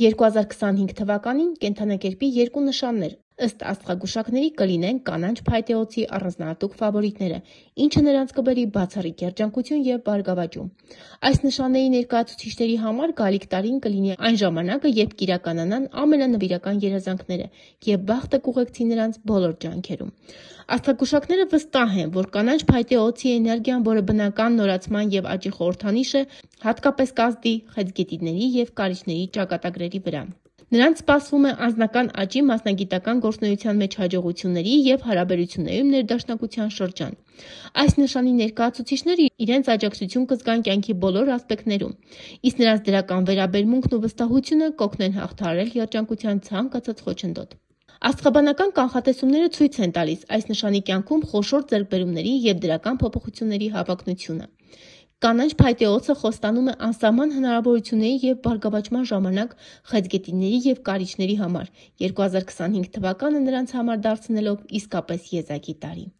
2025 թվականին կենթանակերպի երկու նշաններ ըստ աստղագուշակների կլինեն կանանչ փայտեոցի առանձնահատուկ ֆավորիտները, ինչը նրանց կբերի բացառիկ երջանկություն եւ բարգավաճում։ Այս նշանների ներկայացուցիչների համար գալիք տարին կլինի այն ժամանակը, երբ կիրականանան ամենանվիրական երազանքները եւ բախտը կուղեկցի նրանց բոլոր ջանքերում։ Աստղագուշակները վստահ են, որ կանանչ փայտեոցի էներգիան, որը բնական նորացման եւ աճի խորհրդանիշ է, հատկապես կազդի, խեցգետիների եւ կարիճների ճակատագրերի վրա։ Նրանց սպասվում է անձնական աճի մասնագիտական գործնեության մեջ հաջողությունների եւ հարաբերություններում ներդաշնակության շրջան։ Այս նշանի ներկայացուցիչները իրենց աջակցություն կզգան կյանքի բոլոր ասպեկտներում, իսկ նրանց դրական վերաբերմունքն ու վստահությունը կօգնեն հաղթահարել երջանկության ցանկացած խոչընդոտ։ Աստղաբանական կանխատեսումները ցույց են տալիս այս նշանի կյանքում խոշոր ձեռքբերումների եւ դրական փոփոխությունների հավակնությունը։ Կանաչ փայտե օծը խոստանում է անսահման հնարավորությունների եւ բարգավաճման ժամանակ խեցգետիների եւ կարիչների համար 2025 թվականը նրանց համար դարձնելով իսկապես եզակի տարի